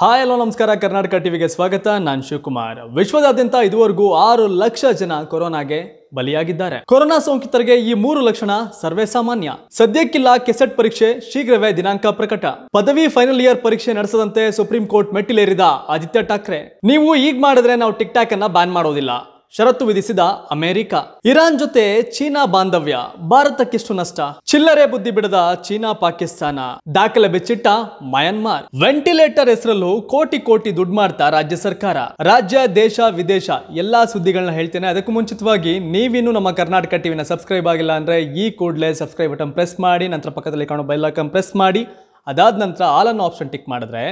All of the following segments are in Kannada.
ಹಾಯ್ ಹಲೋ ನಮಸ್ಕಾರ ಕರ್ನಾಟಕ ಟಿವಿಗೆ ಸ್ವಾಗತ ನಾನು ಶಿವಕುಮಾರ್ ವಿಶ್ವದಾದ್ಯಂತ ಇದುವರೆಗೂ ಆರು ಲಕ್ಷ ಜನ ಕೊರೋನಾಗೆ ಬಲಿಯಾಗಿದ್ದಾರೆ ಕೊರೋನಾ ಸೋಂಕಿತರಿಗೆ ಈ ಮೂರು ಲಕ್ಷಣ ಸರ್ವೇ ಸಾಮಾನ್ಯ ಸದ್ಯಕ್ಕಿಲ್ಲ ಕೆಸೆಟ್ ಪರೀಕ್ಷೆ ಶೀಘ್ರವೇ ದಿನಾಂಕ ಪ್ರಕಟ ಪದವಿ ಫೈನಲ್ ಇಯರ್ ಪರೀಕ್ಷೆ ನಡೆಸದಂತೆ ಸುಪ್ರೀಂ ಕೋರ್ಟ್ ಮೆಟ್ಟಿಲೇರಿದ ಆದಿತ್ಯ ಠಾಕ್ರೆ ನೀವು ಈಗ ಮಾಡಿದ್ರೆ ನಾವು ಟಿಕ್ ಟಾಕ್ ಅನ್ನ ಬ್ಯಾನ್ ಮಾಡೋದಿಲ್ಲ ಷರತ್ತು ವಿಧಿಸಿದ ಅಮೆರಿಕ ಇರಾನ್ ಜೊತೆ ಚೀನಾ ಬಾಂಧವ್ಯ ಭಾರತಕ್ಕಿಷ್ಟು ನಷ್ಟ ಚಿಲ್ಲರೆ ಬುದ್ಧಿ ಬಿಡದ ಚೀನಾ ಪಾಕಿಸ್ತಾನ ದಾಖಲೆ ಬೆಚ್ಚಿಟ್ಟ ಮಯನ್ಮಾರ್ ವೆಂಟಿಲೇಟರ್ ಹೆಸರಲ್ಲೂ ಕೋಟಿ ಕೋಟಿ ದುಡ್ಡು ಮಾಡ್ತಾ ರಾಜ್ಯ ಸರ್ಕಾರ ರಾಜ್ಯ ದೇಶ ವಿದೇಶ ಎಲ್ಲಾ ಸುದ್ದಿಗಳನ್ನ ಹೇಳ್ತೇನೆ ಅದಕ್ಕೂ ಮುಂಚಿತವಾಗಿ ನೀವಿನ್ನು ನಮ್ಮ ಕರ್ನಾಟಕ ಟಿವಿನ ಸಬ್ಸ್ಕ್ರೈಬ್ ಆಗಿಲ್ಲ ಅಂದ್ರೆ ಈ ಕೂಡಲೇ ಸಬ್ಸ್ಕ್ರೈಬ್ ಬಟನ್ ಪ್ರೆಸ್ ಮಾಡಿ ನಂತರ ಪಕ್ಕದಲ್ಲಿ ಕಾಣೋ ಬೆಲ್ ಪ್ರೆಸ್ ಮಾಡಿ ಅದಾದ ನಂತರ ಆಲ್ ಅನ್ನು ಆಪ್ಷನ್ ಟಿಕ್ ಮಾಡಿದ್ರೆ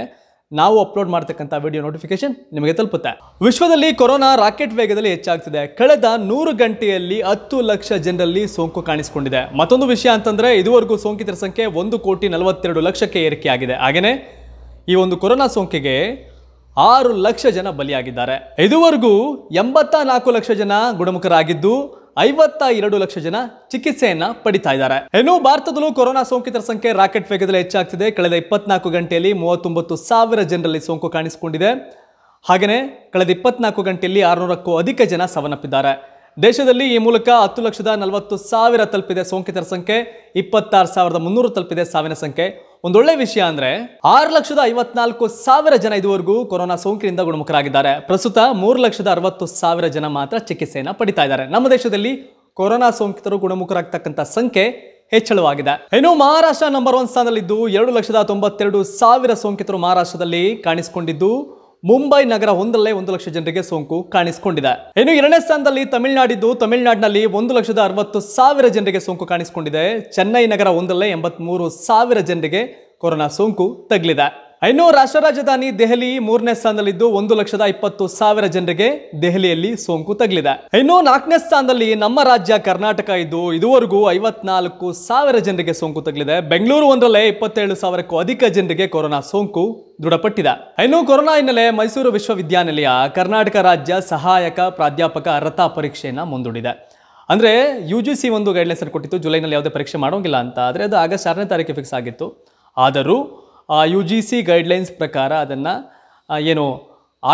ನಾವು ಅಪ್ಲೋಡ್ ಮಾಡ್ತಕ್ಕಂಥ ವಿಡಿಯೋ ನೋಟಿಫಿಕೇಶನ್ ನಿಮಗೆ ತಲುಪುತ್ತೆ ವಿಶ್ವದಲ್ಲಿ ಕೊರೋನಾ ರಾಕೆಟ್ ವೇಗದಲ್ಲಿ ಹೆಚ್ಚಾಗ್ತಿದೆ ಕಳೆದ ನೂರು ಗಂಟೆಯಲ್ಲಿ ಹತ್ತು ಲಕ್ಷ ಜನರಲ್ಲಿ ಸೋಂಕು ಕಾಣಿಸಿಕೊಂಡಿದೆ ಮತ್ತೊಂದು ವಿಷಯ ಅಂತಂದ್ರೆ ಇದುವರೆಗೂ ಸೋಂಕಿತರ ಸಂಖ್ಯೆ ಒಂದು ಕೋಟಿ ನಲವತ್ತೆರಡು ಲಕ್ಷಕ್ಕೆ ಏರಿಕೆಯಾಗಿದೆ ಹಾಗೆಯೇ ಈ ಒಂದು ಕೊರೋನಾ ಸೋಂಕಿಗೆ ಆರು ಲಕ್ಷ ಜನ ಬಲಿಯಾಗಿದ್ದಾರೆ ಇದುವರೆಗೂ ಎಂಬತ್ತ ನಾಲ್ಕು ಲಕ್ಷ ಜನ ಗುಣಮುಖರಾಗಿದ್ದು ಐವತ್ತ ಎರಡು ಲಕ್ಷ ಜನ ಚಿಕಿತ್ಸೆಯನ್ನ ಪಡಿತಾ ಇದ್ದಾರೆ ಇನ್ನು ಭಾರತದಲ್ಲೂ ಕೊರೋನಾ ಸೋಂಕಿತರ ಸಂಖ್ಯೆ ರಾಕೆಟ್ ವೇಗದಲ್ಲಿ ಹೆಚ್ಚಾಗ್ತಿದೆ ಕಳೆದ ಇಪ್ಪತ್ನಾಲ್ಕು ಗಂಟೆಯಲ್ಲಿ ಮೂವತ್ತೊಂಬತ್ತು ಸಾವಿರ ಜನರಲ್ಲಿ ಸೋಂಕು ಕಾಣಿಸಿಕೊಂಡಿದೆ ಹಾಗೆಯೇ ಕಳೆದ ಇಪ್ಪತ್ನಾಲ್ಕು ಗಂಟೆಯಲ್ಲಿ ಆರುನೂರಕ್ಕೂ ಅಧಿಕ ಜನ ಸಾವನ್ನಪ್ಪಿದ್ದಾರೆ ದೇಶದಲ್ಲಿ ಈ ಮೂಲಕ ಹತ್ತು ಲಕ್ಷದ ನಲವತ್ತು ಸಾವಿರ ತಲುಪಿದೆ ಸೋಂಕಿತರ ಸಂಖ್ಯೆ ಇಪ್ಪತ್ತಾರು ಸಾವಿರದ ಮುನ್ನೂರು ತಲುಪಿದೆ ಸಾವಿನ ಸಂಖ್ಯೆ ಒಂದೊಳ್ಳೆ ವಿಷಯ ಅಂದ್ರೆ ಆರು ಲಕ್ಷದ ಐವತ್ನಾಲ್ಕು ಸಾವಿರ ಜನ ಇದುವರೆಗೂ ಕೊರೋನಾ ಸೋಂಕಿನಿಂದ ಗುಣಮುಖರಾಗಿದ್ದಾರೆ ಪ್ರಸ್ತುತ ಮೂರು ಲಕ್ಷದ ಅರವತ್ತು ಸಾವಿರ ಜನ ಮಾತ್ರ ಚಿಕಿತ್ಸೆಯನ್ನ ಪಡಿತಾ ಇದ್ದಾರೆ ನಮ್ಮ ದೇಶದಲ್ಲಿ ಕೊರೋನಾ ಸೋಂಕಿತರು ಗುಣಮುಖರಾಗ್ತಕ್ಕಂಥ ಸಂಖ್ಯೆ ಹೆಚ್ಚಳವಾಗಿದೆ ಇನ್ನು ಮಹಾರಾಷ್ಟ್ರ ನಂಬರ್ ಒನ್ ಸ್ಥಾನದಲ್ಲಿದ್ದು ಎರಡು ಲಕ್ಷದ ತೊಂಬತ್ತೆರಡು ಸಾವಿರ ಸೋಂಕಿತರು ಮಹಾರಾಷ್ಟ್ರದಲ್ಲಿ ಕಾಣಿಸಿಕೊಂಡಿದ್ದು ಮುಂಬೈ ನಗರ ಒಂದರಲ್ಲೇ ಒಂದು ಲಕ್ಷ ಜನರಿಗೆ ಸೋಂಕು ಕಾಣಿಸಿಕೊಂಡಿದೆ ಇನ್ನು ಎರಡನೇ ಸ್ಥಾನದಲ್ಲಿ ತಮಿಳುನಾಡಿದ್ದು ತಮಿಳುನಾಡಿನಲ್ಲಿ ಒಂದು ಲಕ್ಷದ ಅರವತ್ತು ಸಾವಿರ ಜನರಿಗೆ ಸೋಂಕು ಕಾಣಿಸಿಕೊಂಡಿದೆ ಚೆನ್ನೈ ನಗರ ಒಂದರಲ್ಲೇ ಮೂರು ಸಾವಿರ ಜನರಿಗೆ ಕೊರೋನಾ ಸೋಂಕು ತಗಲಿದೆ ಇನ್ನು ರಾಷ್ಟ್ರ ರಾಜಧಾನಿ ದೆಹಲಿ ಮೂರನೇ ಸ್ಥಾನದಲ್ಲಿದ್ದು ಒಂದು ಲಕ್ಷದ ಇಪ್ಪತ್ತು ಸಾವಿರ ಜನರಿಗೆ ದೆಹಲಿಯಲ್ಲಿ ಸೋಂಕು ತಗಲಿದೆ ಇನ್ನು ನಾಲ್ಕನೇ ಸ್ಥಾನದಲ್ಲಿ ನಮ್ಮ ರಾಜ್ಯ ಕರ್ನಾಟಕ ಇದ್ದು ಇದುವರೆಗೂ ಐವತ್ನಾಲ್ಕು ಸಾವಿರ ಜನರಿಗೆ ಸೋಂಕು ತಗಲಿದೆ ಬೆಂಗಳೂರು ಒಂದರಲ್ಲೇ ಇಪ್ಪತ್ತೇಳು ಸಾವಿರಕ್ಕೂ ಅಧಿಕ ಜನರಿಗೆ ಕೊರೋನಾ ಸೋಂಕು ದೃಢಪಟ್ಟಿದೆ ಇನ್ನು ಕೊರೋನಾ ಹಿನ್ನೆಲೆ ಮೈಸೂರು ವಿಶ್ವವಿದ್ಯಾನಿಲಯ ಕರ್ನಾಟಕ ರಾಜ್ಯ ಸಹಾಯಕ ಪ್ರಾಧ್ಯಾಪಕ ಅರ್ಹತಾ ಪರೀಕ್ಷೆಯನ್ನು ಮುಂದೂಡಿದೆ ಅಂದರೆ ಯು ಜಿ ಸಿ ಒಂದು ಗೈಡ್ಲೈನ್ಸ್ ಕೊಟ್ಟಿತ್ತು ಜುಲೈನಲ್ಲಿ ಯಾವುದೇ ಪರೀಕ್ಷೆ ಮಾಡೋಂಗಿಲ್ಲ ಅಂತ ಆದರೆ ಅದು ಆಗಸ್ಟ್ ಆರನೇ ತಾರೀಕು ಫಿಕ್ಸ್ ಆಗಿತ್ತು ಆದರೂ ಯು ಜಿ ಸಿ ಗೈಡ್ಲೈನ್ಸ್ ಪ್ರಕಾರ ಅದನ್ನು ಏನು